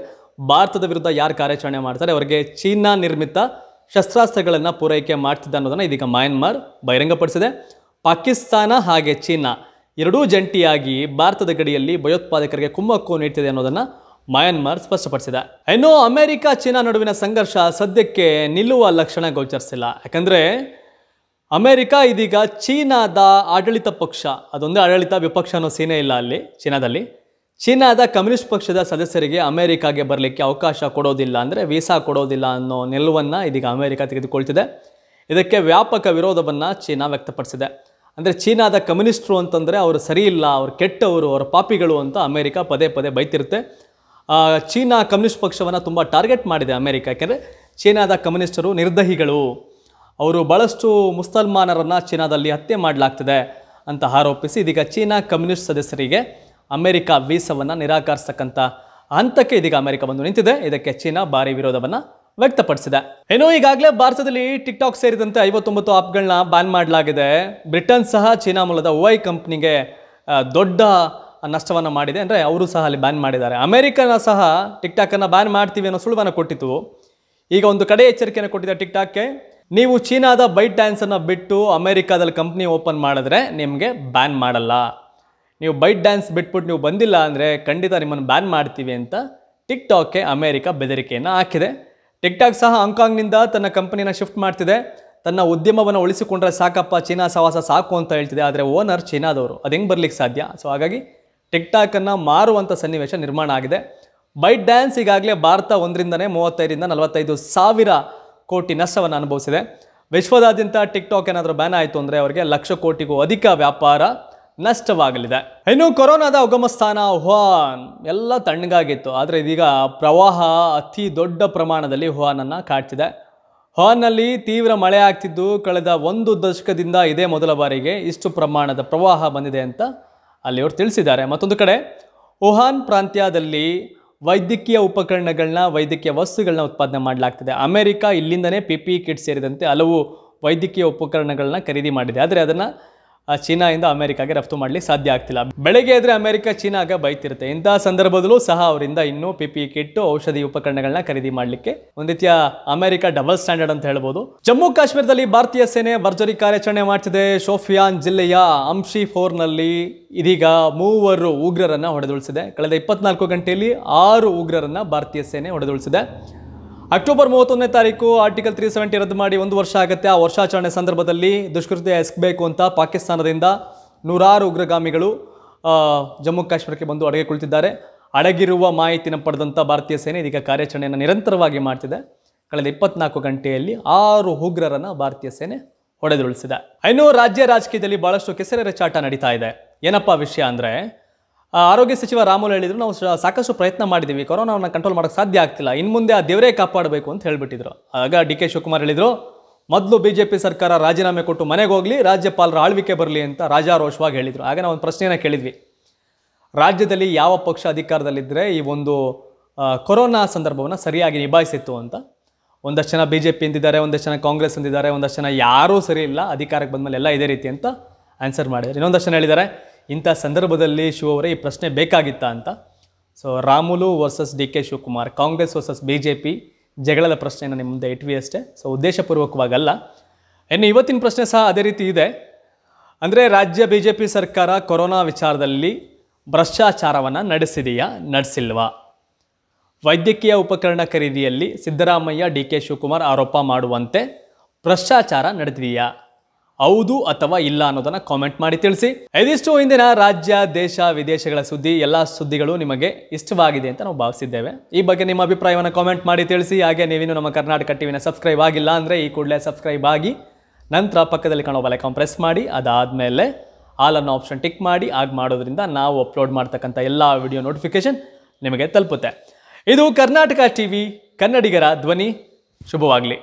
ಭಾರತದ ವಿರುದ್ಧ ಯಾರು ಕಾರ್ಯಾಚರಣೆ ಮಾಡ್ತಾರೆ ಅವರಿಗೆ ಚೀನಾ ನಿರ್ಮಿತ ಶಸ್ತ್ರಾಸ್ತ್ರಗಳನ್ನು ಪೂರೈಕೆ ಮಾಡ್ತಿದ್ದ ಅನ್ನೋದನ್ನು ಇದೀಗ ಮಯನ್ಮಾರ್ ಬಹಿರಂಗಪಡಿಸಿದೆ ಪಾಕಿಸ್ತಾನ ಹಾಗೆ ಚೀನಾ ಎರಡೂ ಜಂಟಿಯಾಗಿ ಭಾರತದ ಗಡಿಯಲ್ಲಿ ಭಯೋತ್ಪಾದಕರಿಗೆ ಕುಮ್ಮಕ್ಕು ನೀಡ್ತಿದೆ ಅನ್ನೋದನ್ನು ಮಯನ್ಮಾರ್ ಸ್ಪಷ್ಟಪಡಿಸಿದೆ ಇನ್ನು ಅಮೆರಿಕ ಚೀನಾ ನಡುವಿನ ಸಂಘರ್ಷ ಸದ್ಯಕ್ಕೆ ನಿಲ್ಲುವ ಲಕ್ಷಣ ಗೋಚರಿಸಿಲ್ಲ ಯಾಕಂದರೆ ಅಮೆರಿಕ ಇದೀಗ ಚೀನಾದ ಆಡಳಿತ ಪಕ್ಷ ಅದೊಂದೇ ಆಡಳಿತ ವಿಪಕ್ಷ ಅನ್ನೋ ಸೀನೆ ಇಲ್ಲ ಅಲ್ಲಿ ಚೀನಾದಲ್ಲಿ ಚೀನಾದ ಕಮ್ಯುನಿಸ್ಟ್ ಪಕ್ಷದ ಸದಸ್ಯರಿಗೆ ಅಮೆರಿಕಾಗೆ ಬರಲಿಕ್ಕೆ ಅವಕಾಶ ಕೊಡೋದಿಲ್ಲ ಅಂದರೆ ವೀಸಾ ಕೊಡೋದಿಲ್ಲ ಅನ್ನೋ ನಿಲುವನ್ನು ಇದೀಗ ಅಮೆರಿಕ ತೆಗೆದುಕೊಳ್ತಿದೆ ಇದಕ್ಕೆ ವ್ಯಾಪಕ ವಿರೋಧವನ್ನು ಚೀನಾ ವ್ಯಕ್ತಪಡಿಸಿದೆ ಅಂದರೆ ಚೀನಾದ ಕಮ್ಯುನಿಸ್ಟ್ರು ಅಂತಂದರೆ ಅವರು ಸರಿ ಇಲ್ಲ ಅವ್ರು ಕೆಟ್ಟವರು ಅವರು ಪಾಪಿಗಳು ಅಂತ ಅಮೆರಿಕ ಪದೇ ಪದೇ ಬೈತಿರುತ್ತೆ ಚೀನಾ ಕಮ್ಯುನಿಸ್ಟ್ ಪಕ್ಷವನ್ನು ತುಂಬ ಟಾರ್ಗೆಟ್ ಮಾಡಿದೆ ಅಮೆರಿಕ ಯಾಕೆಂದರೆ ಚೀನಾದ ಕಮ್ಯುನಿಸ್ಟರು ನಿರ್ದಹಿಗಳು ಅವರು ಭಾಳಷ್ಟು ಮುಸಲ್ಮಾನರನ್ನು ಚೀನಾದಲ್ಲಿ ಹತ್ಯೆ ಮಾಡಲಾಗ್ತಿದೆ ಅಂತ ಆರೋಪಿಸಿ ಇದೀಗ ಚೀನಾ ಕಮ್ಯುನಿಸ್ಟ್ ಸದಸ್ಯರಿಗೆ ಅಮೆರಿಕ ವೀಸವನ್ನು ನಿರಾಕರಿಸ್ತಕ್ಕಂಥ ಹಂತಕ್ಕೆ ಇದೀಗ ಅಮೆರಿಕ ಬಂದು ನಿಂತಿದೆ ಇದಕ್ಕೆ ಚೀನಾ ಭಾರಿ ವಿರೋಧವನ್ನು ವ್ಯಕ್ತಪಡಿಸಿದೆ ಏನೋ ಈಗಾಗಲೇ ಭಾರತದಲ್ಲಿ ಟಿಕ್ ಟಾಕ್ ಸೇರಿದಂತೆ ಐವತ್ತೊಂಬತ್ತು ಆ್ಯಪ್ಗಳನ್ನ ಬ್ಯಾನ್ ಮಾಡಲಾಗಿದೆ ಬ್ರಿಟನ್ ಸಹ ಚೀನಾ ಮೂಲದ ಓವೈ ಕಂಪ್ನಿಗೆ ದೊಡ್ಡ ನಷ್ಟವನ್ನು ಮಾಡಿದೆ ಅಂದರೆ ಅವರು ಸಹ ಅಲ್ಲಿ ಬ್ಯಾನ್ ಮಾಡಿದ್ದಾರೆ ಅಮೆರಿಕನ ಸಹ ಟಿಕ್ ಬ್ಯಾನ್ ಮಾಡ್ತೀವಿ ಅನ್ನೋ ಸುಳುವನ್ನು ಕೊಟ್ಟಿತು ಈಗ ಒಂದು ಕಡೆ ಎಚ್ಚರಿಕೆಯನ್ನು ಕೊಟ್ಟಿದೆ ಟಿಕ್ ಟಾಕ್ಗೆ ನೀವು ಚೀನಾದ ಬೈಟ್ ಡ್ಯಾನ್ಸನ್ನು ಬಿಟ್ಟು ಅಮೆರಿಕಾದಲ್ಲಿ ಕಂಪ್ನಿ ಓಪನ್ ಮಾಡಿದ್ರೆ ನಿಮಗೆ ಬ್ಯಾನ್ ಮಾಡಲ್ಲ ನೀವು ಬೈಟ್ ಡ್ಯಾನ್ಸ್ ಬಿಟ್ಬಿಟ್ಟು ನೀವು ಬಂದಿಲ್ಲ ಅಂದರೆ ಖಂಡಿತ ನಿಮ್ಮನ್ನು ಬ್ಯಾನ್ ಮಾಡ್ತೀವಿ ಅಂತ ಟಿಕ್ ಟಾಕ್ಗೆ ಅಮೆರಿಕ ಬೆದರಿಕೆಯನ್ನು ಹಾಕಿದೆ ಟಿಕ್ ಟಾಕ್ ಸಹ ಹಾಂಕಾಂಗ್ನಿಂದ ತನ್ನ ಕಂಪ್ನಿನ ಶಿಫ್ಟ್ ಮಾಡ್ತಿದೆ ತನ್ನ ಉದ್ಯಮವನ್ನು ಉಳಿಸಿಕೊಂಡ್ರೆ ಸಾಕಪ್ಪ ಚೀನಾ ಸಹವಾಸ ಸಾಕು ಅಂತ ಹೇಳ್ತಿದೆ ಆದರೆ ಓನರ್ ಚೀನಾದವರು ಅದು ಹೆಂಗೆ ಬರಲಿಕ್ಕೆ ಸಾಧ್ಯ ಸೊ ಹಾಗಾಗಿ ಟಿಕ್ ಅನ್ನ ಮಾರುವಂಥ ಸನ್ನಿವೇಶ ನಿರ್ಮಾಣ ಆಗಿದೆ ಬೈಟ್ ಡ್ಯಾನ್ಸ್ ಈಗಾಗಲೇ ಭಾರತ ಒಂದರಿಂದನೇ ಮೂವತ್ತೈದರಿಂದ ನಲವತ್ತೈದು ಸಾವಿರ ಕೋಟಿ ನಷ್ಟವನ್ನು ಅನುಭವಿಸಿದೆ ವಿಶ್ವದಾದ್ಯಂತ ಟಿಕ್ ಟಾಕ್ ಏನಾದರೂ ಬ್ಯಾನ್ ಆಯಿತು ಅಂದರೆ ಅವರಿಗೆ ಲಕ್ಷ ಕೋಟಿಗೂ ಅಧಿಕ ವ್ಯಾಪಾರ ನಷ್ಟವಾಗಲಿದೆ ಇನ್ನು ಕೊರೋನಾದ ಉಗಮ ಸ್ಥಾನ ವುಹಾನ್ ಎಲ್ಲ ತಣ್ಣಗಾಗಿತ್ತು ಆದರೆ ಇದೀಗ ಪ್ರವಾಹ ಅತಿ ದೊಡ್ಡ ಪ್ರಮಾಣದಲ್ಲಿ ಹುಹಾನನ್ನು ಕಾಡ್ತಿದೆ ಹುಹಾನ್ನಲ್ಲಿ ತೀವ್ರ ಮಳೆ ಆಗ್ತಿದ್ದು ಕಳೆದ ಒಂದು ದಶಕದಿಂದ ಇದೇ ಮೊದಲ ಬಾರಿಗೆ ಇಷ್ಟು ಪ್ರಮಾಣದ ಪ್ರವಾಹ ಬಂದಿದೆ ಅಂತ ಅಲ್ಲಿ ಅವರು ತಿಳಿಸಿದ್ದಾರೆ ಮತ್ತೊಂದು ಕಡೆ ವುಹಾನ್ ಪ್ರಾಂತ್ಯದಲ್ಲಿ ವೈದ್ಯಕೀಯ ಉಪಕರಣಗಳನ್ನ ವೈದ್ಯಕೀಯ ವಸ್ತುಗಳನ್ನ ಉತ್ಪಾದನೆ ಮಾಡಲಾಗ್ತದೆ ಅಮೆರಿಕ ಇಲ್ಲಿಂದನೇ ಪಿ ಪಿ ಕಿಟ್ ಸೇರಿದಂತೆ ಹಲವು ವೈದ್ಯಕೀಯ ಉಪಕರಣಗಳನ್ನ ಖರೀದಿ ಮಾಡಿದೆ ಆದರೆ ಅದನ್ನು ಚೀನಾದಿಂದ ಅಮೆರಿಕಾಗೆ ರಫ್ತು ಮಾಡಲಿಕ್ಕೆ ಸಾಧ್ಯ ಆಗ್ತಿಲ್ಲ ಬೆಳಗ್ಗೆ ಆದರೆ ಅಮೆರಿಕ ಚೀನಾಗ ಬೈತಿರುತ್ತೆ ಇಂತಹ ಸಂದರ್ಭದಲ್ಲೂ ಸಹ ಅವರಿಂದ ಇನ್ನೂ ಪಿಪಿ ಕಿಟ್ ಔಷಧಿ ಉಪಕರಣಗಳನ್ನ ಖರೀದಿ ಮಾಡಲಿಕ್ಕೆ ಒಂದು ರೀತಿಯ ಅಮೆರಿಕ ಡಬಲ್ ಸ್ಟ್ಯಾಂಡರ್ಡ್ ಅಂತ ಹೇಳ್ಬೋದು ಜಮ್ಮು ಕಾಶ್ಮೀರದಲ್ಲಿ ಭಾರತೀಯ ಸೇನೆ ಭರ್ಜರಿ ಕಾರ್ಯಾಚರಣೆ ಮಾಡ್ತಿದೆ ಶೋಫಿಯಾನ್ ಜಿಲ್ಲೆಯ ಅಂಶಿ ಫೋರ್ನಲ್ಲಿ ಇದೀಗ ಮೂವರು ಉಗ್ರರನ್ನ ಹೊಡೆದುಳಿಸಿದೆ ಕಳೆದ ಇಪ್ಪತ್ನಾಲ್ಕು ಗಂಟೆಯಲ್ಲಿ ಆರು ಉಗ್ರರನ್ನ ಭಾರತೀಯ ಸೇನೆ ಹೊಡೆದುಳಿಸಿದೆ ಅಕ್ಟೋಬರ್ ಮೂವತ್ತೊಂದನೇ ತಾರೀಕು ಆರ್ಟಿಕಲ್ ತ್ರೀ ಸೆವೆಂಟಿ ರದ್ದು ಮಾಡಿ ಒಂದು ವರ್ಷ ಆಗುತ್ತೆ ಆ ವರ್ಷಾಚರಣೆ ಸಂದರ್ಭದಲ್ಲಿ ದುಷ್ಕೃತ್ಯ ಎಸಗಬೇಕು ಅಂತ ಪಾಕಿಸ್ತಾನದಿಂದ ನೂರಾರು ಉಗ್ರಗಾಮಿಗಳು ಜಮ್ಮು ಕಾಶ್ಮೀರಕ್ಕೆ ಬಂದು ಅಡಗೆ ಕುಳಿತಿದ್ದಾರೆ ಅಡಗಿರುವ ಮಾಹಿತಿನ ಪಡೆದಂಥ ಭಾರತೀಯ ಸೇನೆ ಇದೀಗ ಕಾರ್ಯಾಚರಣೆಯನ್ನು ನಿರಂತರವಾಗಿ ಮಾಡ್ತಿದೆ ಕಳೆದ ಇಪ್ಪತ್ನಾಲ್ಕು ಗಂಟೆಯಲ್ಲಿ ಆರು ಉಗ್ರರನ್ನು ಭಾರತೀಯ ಸೇನೆ ಹೊಡೆದುರುಳಿಸಿದೆ ಇನ್ನು ರಾಜ್ಯ ರಾಜಕೀಯದಲ್ಲಿ ಭಾಳಷ್ಟು ಕೆಸರೆ ಚಾಟ ನಡೀತಾ ಇದೆ ಏನಪ್ಪ ವಿಷಯ ಅಂದರೆ ಆರೋಗ್ಯ ಸಚಿವ ರಾಮುಲು ಹೇಳಿದ್ರು ನಾವು ಸಾಕಷ್ಟು ಪ್ರಯತ್ನ ಮಾಡಿದ್ದೀವಿ ಕೊರೋನಾವನ್ನು ಕಂಟ್ರೋಲ್ ಮಾಡೋಕೆ ಸಾಧ್ಯ ಆಗ್ತಿಲ್ಲ ಇನ್ನು ಮುಂದೆ ಆ ದೇವರೇ ಕಾಪಾಡಬೇಕು ಅಂತ ಹೇಳಿಬಿಟ್ಟಿದ್ರು ಆಗ ಡಿ ಕೆ ಶಿವಕುಮಾರ್ ಹೇಳಿದರು ಮೊದಲು ಬಿ ಜೆ ಪಿ ಸರ್ಕಾರ ರಾಜೀನಾಮೆ ಕೊಟ್ಟು ಮನೆಗೆ ಹೋಗಲಿ ರಾಜ್ಯಪಾಲರ ಆಳ್ವಿಕೆ ಬರಲಿ ಅಂತ ರಾಜಾರೋಷವಾಗಿ ಹೇಳಿದರು ಆಗ ನಾವು ಒಂದು ಪ್ರಶ್ನೆಯನ್ನು ಕೇಳಿದ್ವಿ ರಾಜ್ಯದಲ್ಲಿ ಯಾವ ಪಕ್ಷ ಅಧಿಕಾರದಲ್ಲಿದ್ದರೆ ಈ ಒಂದು ಕೊರೋನಾ ಸಂದರ್ಭವನ್ನು ಸರಿಯಾಗಿ ನಿಭಾಯಿಸಿತ್ತು ಅಂತ ಒಂದಷ್ಟು ಜನ ಬಿ ಜೆ ಪಿ ಅಂತಿದ್ದಾರೆ ಒಂದಷ್ಟು ಜನ ಕಾಂಗ್ರೆಸ್ ಅಂತಿದ್ದಾರೆ ಒಂದಷ್ಟು ಜನ ಯಾರೂ ಸರಿ ಇಲ್ಲ ಅಧಿಕಾರಕ್ಕೆ ಮೇಲೆ ಎಲ್ಲ ಇದೇ ರೀತಿ ಅಂತ ಆನ್ಸರ್ ಮಾಡಿದ್ದಾರೆ ಇನ್ನೊಂದಷ್ಟು ಜನ ಹೇಳಿದ್ದಾರೆ ಇಂಥ ಸಂದರ್ಭದಲ್ಲಿ ಶಿವ ಈ ಪ್ರಶ್ನೆ ಬೇಕಾಗಿತ್ತಾ ಅಂತ Sriramulu versus D K Shivakumar Congress versus B J P ಜಗಳದ ಪ್ರಶ್ನೆಯನ್ನು ನಿಮ್ಮ ಮುಂದೆ ಇಟ್ವಿ ಅಷ್ಟೇ ಸೊ ಉದ್ದೇಶಪೂರ್ವಕವಾಗಲ್ಲ ಇನ್ನು ಇವತ್ತಿನ ಪ್ರಶ್ನೆ ಸಹ ಅದೇ ರೀತಿ ಇದೆ ಅಂದರೆ ರಾಜ್ಯ ಬಿ ಜೆ ಪಿ ಸರ್ಕಾರ ಕೊರೋನಾ ವಿಚಾರದಲ್ಲಿ ಭ್ರಷ್ಟಾಚಾರವನ್ನು ನಡೆಸಿದೆಯಾ ನಡೆಸಿಲ್ವಾ ವೈದ್ಯಕೀಯ ಉಪಕರಣ ಖರೀದಿಯಲ್ಲಿ ಸಿದ್ದರಾಮಯ್ಯ ಡಿ ಕೆ ಶಿವಕುಮಾರ್ ಆರೋಪ ಮಾಡುವಂತೆ ಭ್ರಷ್ಟಾಚಾರ ನಡೆದಿದೆಯಾ ಹೌದು ಅಥವಾ ಇಲ್ಲ ಅನ್ನೋದನ್ನ ಕಾಮೆಂಟ್ ಮಾಡಿ ತಿಳಿಸಿ ಇದಿಷ್ಟು ಇಂದಿನ ರಾಜ್ಯ ದೇಶ ವಿದೇಶಗಳ ಸುದ್ದಿ ಎಲ್ಲ ಸುದ್ದಿಗಳು ನಿಮಗೆ ಇಷ್ಟವಾಗಿದೆ ಅಂತ ನಾವು ಭಾವಿಸಿದ್ದೇವೆ ಈ ಬಗ್ಗೆ ನಿಮ್ಮ ಅಭಿಪ್ರಾಯವನ್ನು ಕಾಮೆಂಟ್ ಮಾಡಿ ತಿಳಿಸಿ ಹಾಗೆ ನೀವೇನು ನಮ್ಮ ಕರ್ನಾಟಕ ಟಿವಿನ ಸಬ್ಸ್ಕ್ರೈಬ್ ಆಗಿಲ್ಲ ಅಂದರೆ ಈ ಕೂಡಲೇ ಸಬ್ಸ್ಕ್ರೈಬ್ ಆಗಿ ನಂತರ ಪಕ್ಕದಲ್ಲಿ ಕಾಣೋ ಬಲಕಂ ಪ್ರೆಸ್ ಮಾಡಿ ಅದಾದಮೇಲೆ ಆಲ್ ಅನ್ನೋ ಆಪ್ಷನ್ ಟಿಕ್ ಮಾಡಿ ಆಗಿ ಮಾಡೋದ್ರಿಂದ ನಾವು ಅಪ್ಲೋಡ್ ಮಾಡ್ತಕ್ಕಂಥ ಎಲ್ಲ ವಿಡಿಯೋ ನೋಟಿಫಿಕೇಷನ್ ನಿಮಗೆ ತಲುಪುತ್ತೆ ಇದು ಕರ್ನಾಟಕ ಟಿವಿ ಕನ್ನಡಿಗರ ಧ್ವನಿ ಶುಭವಾಗಲಿ